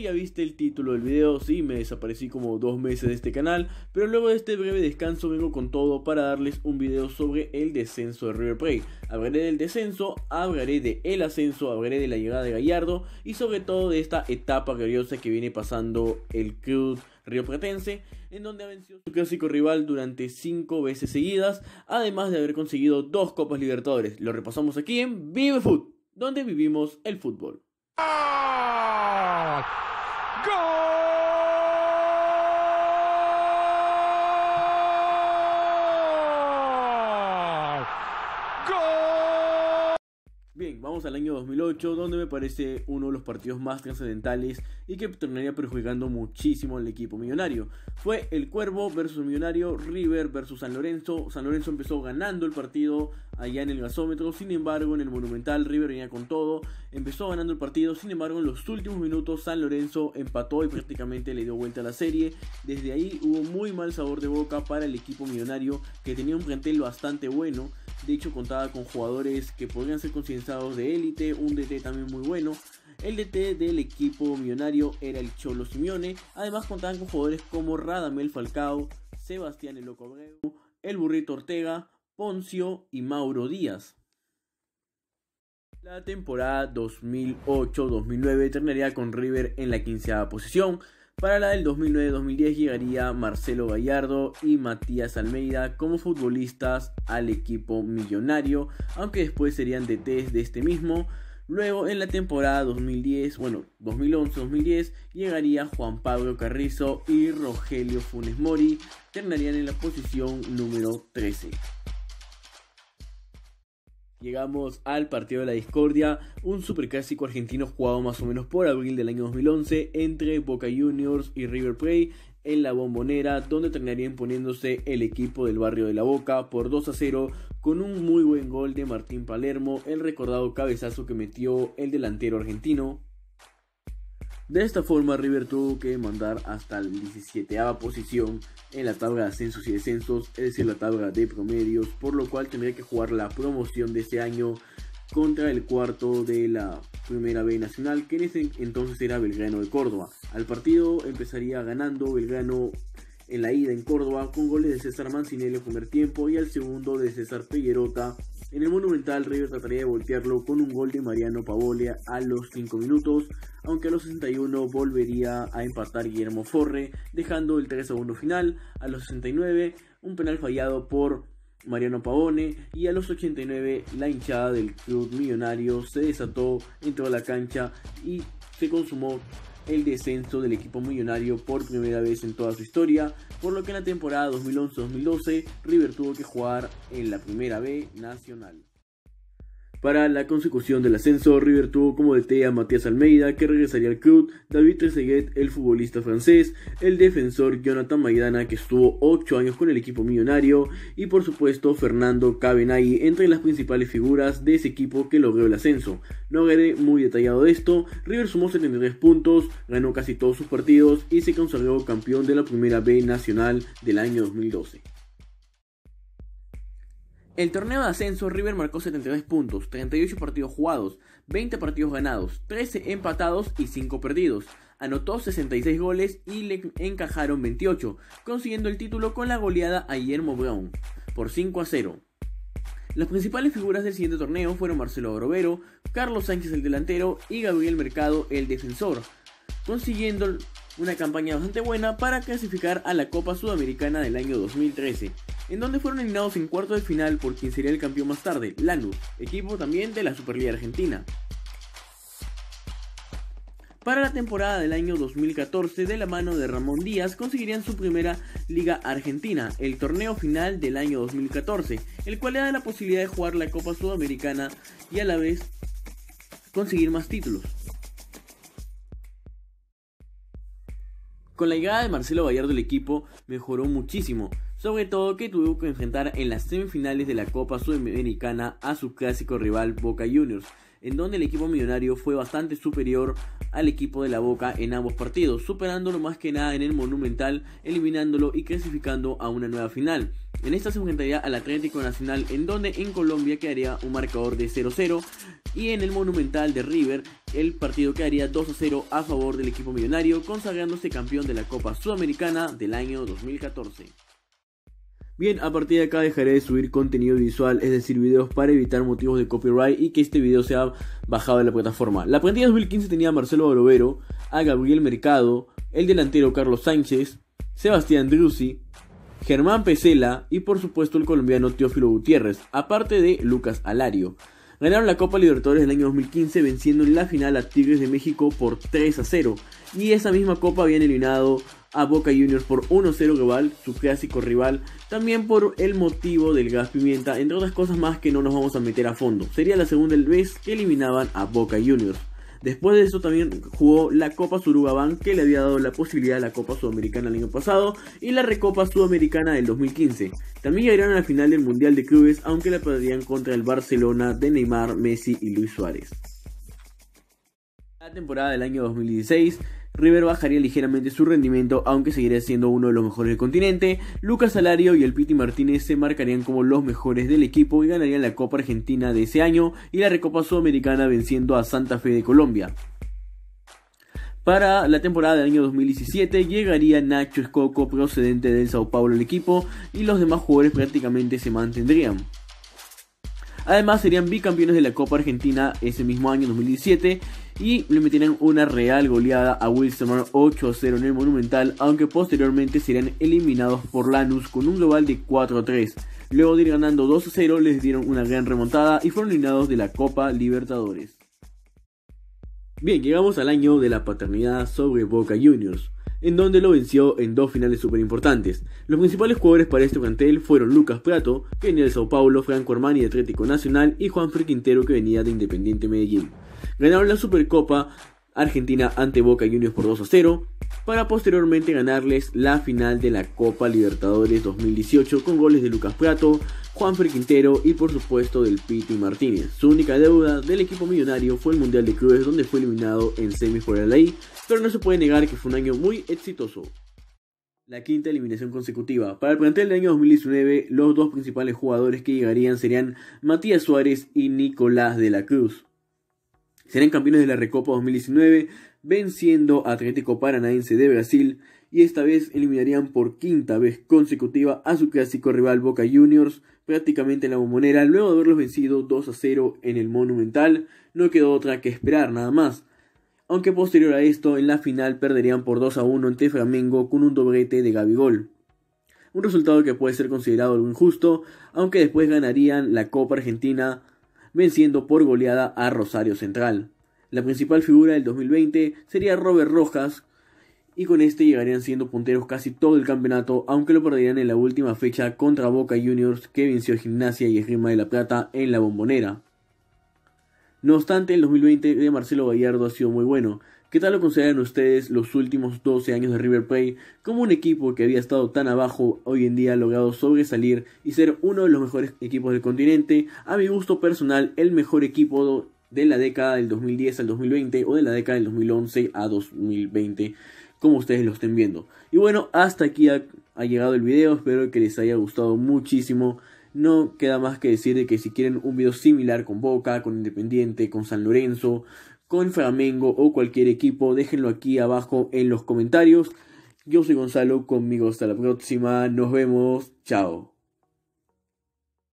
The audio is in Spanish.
ya viste el título del video, sí, me desaparecí como dos meses de este canal, pero luego de este breve descanso vengo con todo para darles un video sobre el descenso de River Plate. Hablaré del descenso, hablaré del ascenso, hablaré de la llegada de Gallardo y sobre todo de esta etapa gloriosa que viene pasando el club pretense en donde ha vencido su clásico rival durante cinco veces seguidas, además de haber conseguido dos Copas Libertadores. Lo repasamos aquí en Vive Food, donde vivimos el fútbol. ¡Ah! ¡Gol! ¡Gol! Bien, vamos al año 2008, donde me parece uno de los partidos más trascendentales y que terminaría perjudicando muchísimo al equipo millonario. Fue el Cuervo versus Millonario, River versus San Lorenzo. San Lorenzo empezó ganando el partido allá en el gasómetro. Sin embargo, en el Monumental River venía con todo, empezó ganando el partido. Sin embargo, en los últimos minutos San Lorenzo empató y prácticamente le dio vuelta a la serie. Desde ahí hubo muy mal sabor de boca para el equipo millonario que tenía un plantel bastante bueno. De hecho, contaba con jugadores que podrían ser considerados de élite, un DT también muy bueno. El DT del equipo millonario era el Cholo Simeone. Además, contaban con jugadores como Radamel Falcao, Sebastián El Abreu, El Burrito Ortega, Poncio y Mauro Díaz. La temporada 2008-2009 terminaría con River en la quinceava posición. Para la del 2009-2010 llegaría Marcelo Gallardo y Matías Almeida como futbolistas al equipo millonario, aunque después serían DTs de este mismo. Luego en la temporada 2010, bueno, 2011-2010 llegaría Juan Pablo Carrizo y Rogelio Funes Mori, terminarían en la posición número 13. Llegamos al partido de la discordia, un superclásico argentino jugado más o menos por abril del año 2011 entre Boca Juniors y River Plate en la bombonera donde terminaría imponiéndose el equipo del barrio de la Boca por 2 a 0 con un muy buen gol de Martín Palermo, el recordado cabezazo que metió el delantero argentino. De esta forma, River tuvo que mandar hasta la 17 posición en la tabla de ascensos y descensos, es decir, la tabla de promedios, por lo cual tendría que jugar la promoción de este año contra el cuarto de la Primera B Nacional, que en ese entonces era Belgrano de Córdoba. Al partido empezaría ganando Belgrano en la ida en Córdoba con goles de César Mancinelli en primer tiempo y al segundo de César Pellerota en el Monumental, River trataría de voltearlo con un gol de Mariano Pavone a los 5 minutos, aunque a los 61 volvería a empatar Guillermo Forre, dejando el 3 a final. A los 69, un penal fallado por Mariano Pavone y a los 89 la hinchada del club millonario se desató, en toda la cancha y se consumó el descenso del equipo millonario por primera vez en toda su historia, por lo que en la temporada 2011-2012 River tuvo que jugar en la primera B nacional. Para la consecución del ascenso, River tuvo como DT a Matías Almeida, que regresaría al club, David Trezeguet, el futbolista francés, el defensor Jonathan Maidana, que estuvo 8 años con el equipo millonario, y por supuesto Fernando Cabenay, entre las principales figuras de ese equipo que logró el ascenso. No haré muy detallado de esto, River sumó 73 puntos, ganó casi todos sus partidos y se consagró campeón de la Primera B Nacional del año 2012. El torneo de ascenso River marcó 72 puntos, 38 partidos jugados, 20 partidos ganados, 13 empatados y 5 perdidos. Anotó 66 goles y le encajaron 28, consiguiendo el título con la goleada a Guillermo Brown por 5 a 0. Las principales figuras del siguiente torneo fueron Marcelo Grovero, Carlos Sánchez el delantero y Gabriel Mercado el defensor, consiguiendo una campaña bastante buena para clasificar a la Copa Sudamericana del año 2013, en donde fueron eliminados en cuarto de final por quien sería el campeón más tarde, Lanus equipo también de la Superliga Argentina. Para la temporada del año 2014, de la mano de Ramón Díaz, conseguirían su primera Liga Argentina, el torneo final del año 2014, el cual le da la posibilidad de jugar la Copa Sudamericana y a la vez conseguir más títulos. Con la llegada de Marcelo Gallardo el equipo mejoró muchísimo, sobre todo que tuvo que enfrentar en las semifinales de la Copa Sudamericana a su clásico rival Boca Juniors, en donde el equipo millonario fue bastante superior al equipo de la Boca en ambos partidos, superándolo más que nada en el Monumental, eliminándolo y clasificando a una nueva final. En esta se enfrentaría al Atlético Nacional, en donde en Colombia quedaría un marcador de 0-0. Y en el Monumental de River, el partido quedaría 2-0 a favor del equipo millonario, consagrándose campeón de la Copa Sudamericana del año 2014. Bien, a partir de acá dejaré de subir contenido visual, es decir, videos para evitar motivos de copyright y que este video sea bajado de la plataforma. La plantilla 2015 tenía a Marcelo Barovero, a Gabriel Mercado, el delantero Carlos Sánchez, Sebastián Drusi... Germán Pesela y por supuesto el colombiano Teófilo Gutiérrez, aparte de Lucas Alario. Ganaron la Copa Libertadores del año 2015 venciendo en la final a Tigres de México por 3 a 0 y esa misma copa habían eliminado a Boca Juniors por 1-0 global, su clásico rival, también por el motivo del gas pimienta, entre otras cosas más que no nos vamos a meter a fondo. Sería la segunda vez que eliminaban a Boca Juniors. Después de eso también jugó la Copa Surugabán que le había dado la posibilidad a la Copa Sudamericana el año pasado y la Recopa Sudamericana del 2015. También llegaron a la final del Mundial de Clubes aunque la perderían contra el Barcelona de Neymar, Messi y Luis Suárez. La temporada del año 2016 River bajaría ligeramente su rendimiento, aunque seguiría siendo uno de los mejores del continente. Lucas Alario y el Piti Martínez se marcarían como los mejores del equipo y ganarían la Copa Argentina de ese año y la Recopa Sudamericana venciendo a Santa Fe de Colombia. Para la temporada del año 2017 llegaría Nacho Escoco procedente del Sao Paulo al equipo y los demás jugadores prácticamente se mantendrían. Además serían bicampeones de la Copa Argentina ese mismo año 2017 y le metieron una real goleada a Wilson 8-0 en el Monumental, aunque posteriormente serían eliminados por Lanus con un global de 4-3. Luego de ir ganando 2-0 les dieron una gran remontada y fueron eliminados de la Copa Libertadores. Bien, llegamos al año de la paternidad sobre Boca Juniors en donde lo venció en dos finales súper importantes. Los principales jugadores para este plantel fueron Lucas Prato, que venía de Sao Paulo, Franco Armani de Atlético Nacional y Juan Quintero, que venía de Independiente Medellín. Ganaron la Supercopa Argentina ante Boca Juniors por 2 a 0, para posteriormente ganarles la final de la Copa Libertadores 2018 con goles de Lucas Prato, Juan Quintero y por supuesto del Piti Martínez. Su única deuda del equipo millonario fue el Mundial de Clubes donde fue eliminado en semis por pero no se puede negar que fue un año muy exitoso. La quinta eliminación consecutiva. Para el plantel del año 2019, los dos principales jugadores que llegarían serían Matías Suárez y Nicolás de la Cruz. Serán campeones de la Recopa 2019, venciendo a Atlético Paranaense de Brasil y esta vez eliminarían por quinta vez consecutiva a su clásico rival Boca Juniors, prácticamente en la bombonera, luego de haberlos vencido 2 a 0 en el Monumental, no quedó otra que esperar nada más. Aunque posterior a esto, en la final perderían por 2 a 1 ante Flamengo con un doblete de Gabigol. Un resultado que puede ser considerado algo injusto, aunque después ganarían la Copa Argentina venciendo por goleada a Rosario Central. La principal figura del 2020 sería Robert Rojas, y con este llegarían siendo punteros casi todo el campeonato, aunque lo perderían en la última fecha contra Boca Juniors que venció Gimnasia y Esgrima de la Plata en la bombonera. No obstante, el 2020 de Marcelo Gallardo ha sido muy bueno, ¿Qué tal lo consideran ustedes los últimos 12 años de River Plate como un equipo que había estado tan abajo hoy en día ha logrado sobresalir y ser uno de los mejores equipos del continente? A mi gusto personal, el mejor equipo de la década del 2010 al 2020 o de la década del 2011 a 2020 como ustedes lo estén viendo. Y bueno, hasta aquí ha, llegado el video, espero que les haya gustado muchísimo. No queda más que decir de que si quieren un video similar con Boca, con Independiente, con San Lorenzo, con Flamengo o cualquier equipo, déjenlo aquí abajo en los comentarios. Yo soy Gonzalo, conmigo hasta la próxima, nos vemos, chao.